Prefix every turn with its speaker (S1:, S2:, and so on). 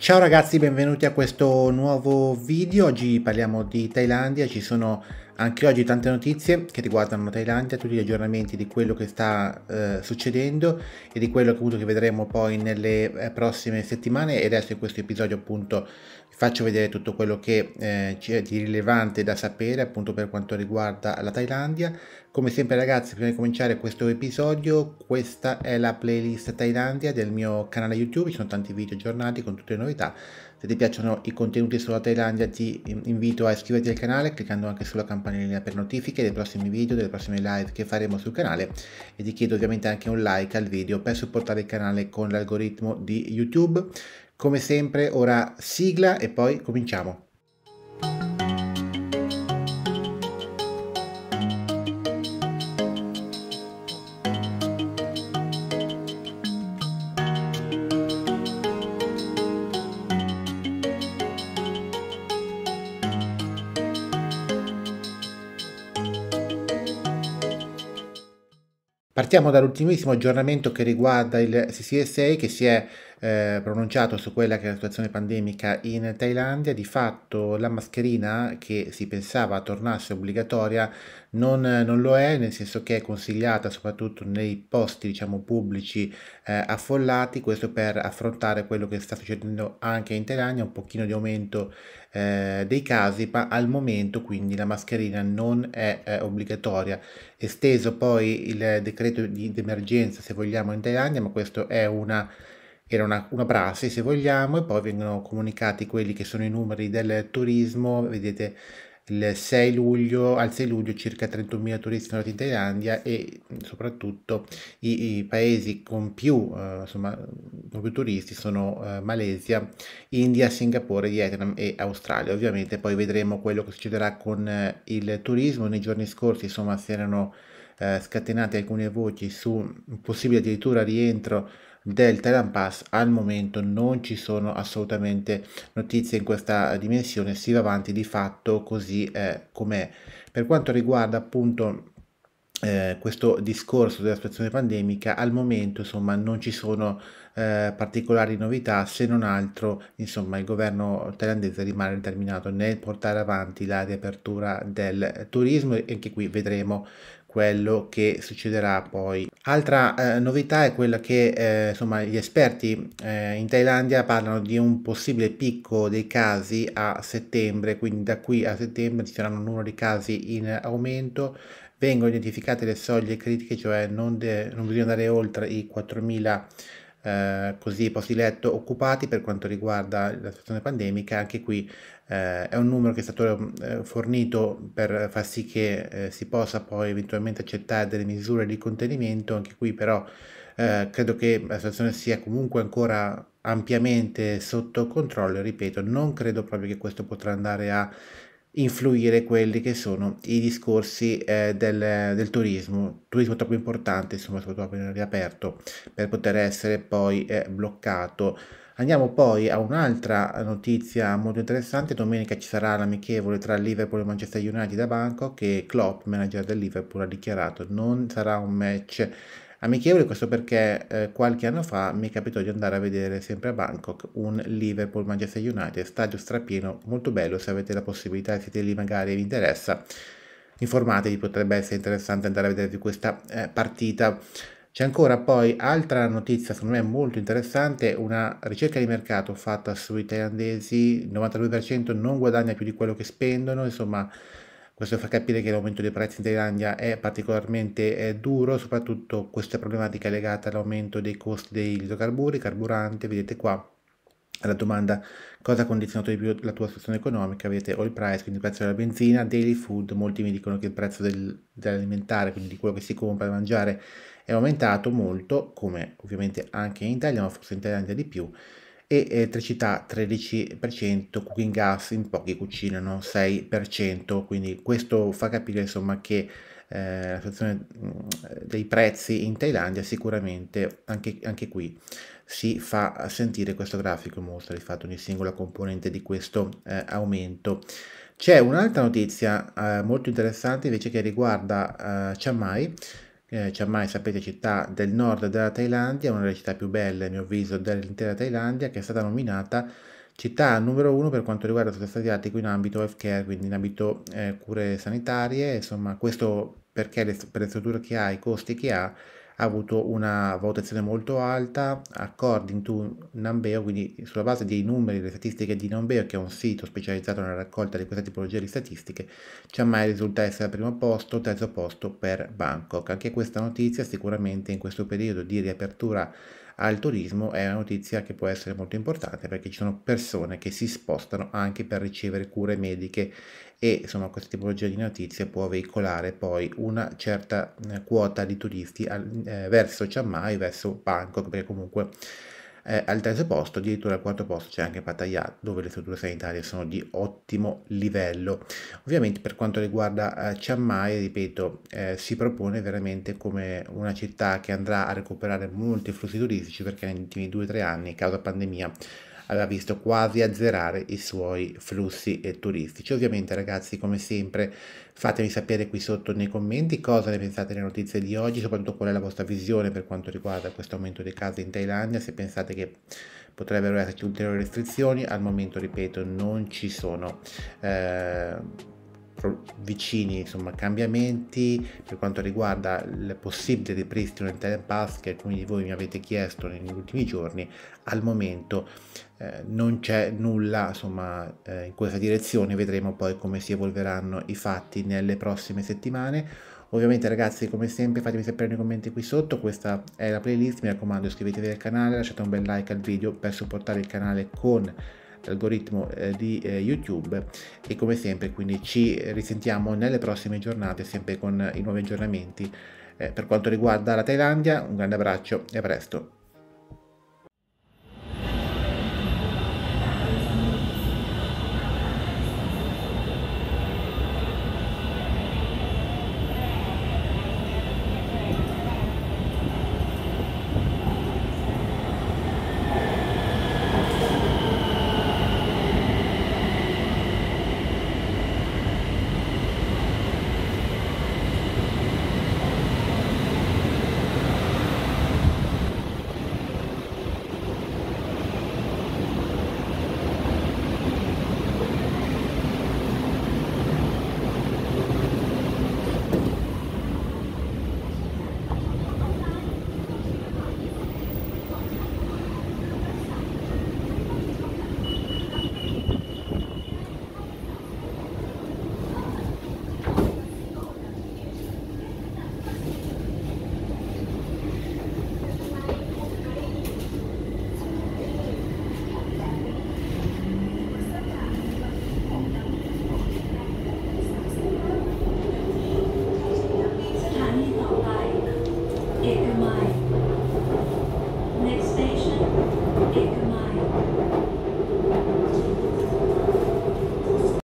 S1: Ciao ragazzi, benvenuti a questo nuovo video. Oggi parliamo di Thailandia, ci sono anche oggi tante notizie che riguardano la Thailandia, tutti gli aggiornamenti di quello che sta eh, succedendo e di quello appunto che vedremo poi nelle eh, prossime settimane e adesso in questo episodio appunto vi faccio vedere tutto quello che eh, c'è di rilevante da sapere appunto per quanto riguarda la Thailandia. Come sempre ragazzi, prima di cominciare questo episodio, questa è la playlist Thailandia del mio canale YouTube, ci sono tanti video aggiornati con tutte le novità se ti piacciono i contenuti sulla Thailandia ti invito a iscriverti al canale cliccando anche sulla campanellina per notifiche dei prossimi video, delle prossime live che faremo sul canale e ti chiedo ovviamente anche un like al video per supportare il canale con l'algoritmo di YouTube. Come sempre ora sigla e poi cominciamo. Partiamo dall'ultimissimo aggiornamento che riguarda il CCSA che si è eh, pronunciato su quella che è la situazione pandemica in Thailandia, di fatto la mascherina che si pensava tornasse obbligatoria non, non lo è, nel senso che è consigliata soprattutto nei posti diciamo, pubblici eh, affollati, questo per affrontare quello che sta succedendo anche in Thailandia, un pochino di aumento eh, dei casi, ma al momento quindi la mascherina non è eh, obbligatoria. Esteso poi il decreto di, di emergenza se vogliamo in Thailandia, ma questo è una era una, una prassi se vogliamo e poi vengono comunicati quelli che sono i numeri del turismo, vedete il 6 luglio, al 6 luglio circa 31.000 turisti sono andati in Thailandia e soprattutto i, i paesi con più, eh, insomma, con più, turisti sono eh, Malesia, India, Singapore, Vietnam e Australia. Ovviamente poi vedremo quello che succederà con eh, il turismo. Nei giorni scorsi insomma, si erano eh, scatenate alcune voci su un possibile addirittura rientro del Thailand Pass al momento non ci sono assolutamente notizie in questa dimensione si va avanti di fatto così eh, com'è per quanto riguarda appunto eh, questo discorso della situazione pandemica al momento insomma non ci sono eh, particolari novità, se non altro insomma, il governo thailandese rimane determinato nel portare avanti la riapertura del turismo e anche qui vedremo quello che succederà poi. Altra eh, novità è quella che eh, insomma, gli esperti eh, in Thailandia parlano di un possibile picco dei casi a settembre, quindi da qui a settembre ci saranno un numero di casi in aumento, vengono identificate le soglie critiche, cioè non, non bisogna andare oltre i 4.000 eh, così i posti letto occupati per quanto riguarda la situazione pandemica, anche qui eh, è un numero che è stato eh, fornito per far sì che eh, si possa poi eventualmente accettare delle misure di contenimento, anche qui però eh, credo che la situazione sia comunque ancora ampiamente sotto controllo, ripeto, non credo proprio che questo potrà andare a influire quelli che sono i discorsi eh, del, del, turismo, turismo troppo importante, insomma, soprattutto appena riaperto, per poter essere poi eh, bloccato. Andiamo poi a un'altra notizia molto interessante, domenica ci sarà l'amichevole tra Liverpool e Manchester United a Bangkok che Klopp, manager del Liverpool, ha dichiarato non sarà un match Amichevole questo perché eh, qualche anno fa mi capitò di andare a vedere sempre a Bangkok un Liverpool Manchester United, stadio strapieno, molto bello, se avete la possibilità e siete lì magari vi interessa, informatevi, potrebbe essere interessante andare a vedere di questa eh, partita. C'è ancora poi altra notizia, secondo me molto interessante, una ricerca di mercato fatta sui thailandesi, il 92% non guadagna più di quello che spendono, insomma questo fa capire che l'aumento dei prezzi in Thailandia è particolarmente eh, duro, soprattutto questa problematica è legata all'aumento dei costi dei idrocarburi, carburante, vedete qua alla domanda cosa ha condizionato di più la tua situazione economica, vedete oil price, quindi il prezzo della benzina, daily food, molti mi dicono che il prezzo del, dell'alimentare, quindi di quello che si compra da mangiare, è aumentato molto, come ovviamente anche in Italia, ma forse in Thailandia di più, e elettricità 13%, cooking gas in pochi cucinano 6%, quindi questo fa capire insomma che eh, la situazione mm, dei prezzi in Thailandia sicuramente anche, anche qui si fa sentire questo grafico mostra di fatto ogni singola componente di questo eh, aumento. C'è un'altra notizia eh, molto interessante invece che riguarda eh, Chiang Mai eh, Chiang Mai sapete città del nord della Thailandia, una delle città più belle a mio avviso dell'intera Thailandia, che è stata nominata città numero uno per quanto riguarda il sud-est asiatico in ambito healthcare, quindi in ambito eh, cure sanitarie, insomma questo perché le, per le strutture che ha, i costi che ha, ha avuto una valutazione molto alta, according to Nambeo, quindi sulla base dei numeri e delle statistiche di Nambeo, che è un sito specializzato nella raccolta di questa tipologia di statistiche, Chiamai risulta essere al primo posto, terzo posto per Bangkok. Anche questa notizia sicuramente in questo periodo di riapertura al turismo è una notizia che può essere molto importante perché ci sono persone che si spostano anche per ricevere cure mediche e insomma questa tipologia di notizie può veicolare poi una certa eh, quota di turisti al, eh, verso Chiang Mai, verso Bangkok perché comunque eh, al terzo posto, addirittura al quarto posto c'è anche Pattaya, dove le strutture sanitarie sono di ottimo livello. Ovviamente per quanto riguarda eh, Chiang Mai, ripeto, eh, si propone veramente come una città che andrà a recuperare molti flussi turistici perché negli ultimi 2-3 anni, causa pandemia, aveva visto quasi azzerare i suoi flussi eh, turistici. Ovviamente ragazzi come sempre fatemi sapere qui sotto nei commenti cosa ne pensate delle notizie di oggi, soprattutto qual è la vostra visione per quanto riguarda questo aumento dei casi in Thailandia, se pensate che potrebbero esserci ulteriori restrizioni, al momento ripeto non ci sono. Eh, vicini insomma, cambiamenti per quanto riguarda il possibile ripristino del telepass che alcuni di voi mi avete chiesto negli ultimi giorni al momento eh, non c'è nulla insomma, eh, in questa direzione, vedremo poi come si evolveranno i fatti nelle prossime settimane. Ovviamente ragazzi come sempre fatemi sapere nei commenti qui sotto, questa è la playlist, mi raccomando iscrivetevi al canale, lasciate un bel like al video per supportare il canale con l'algoritmo eh, di eh, YouTube e come sempre quindi ci risentiamo nelle prossime giornate sempre con i nuovi aggiornamenti. Eh, per quanto riguarda la Thailandia un grande abbraccio e a presto.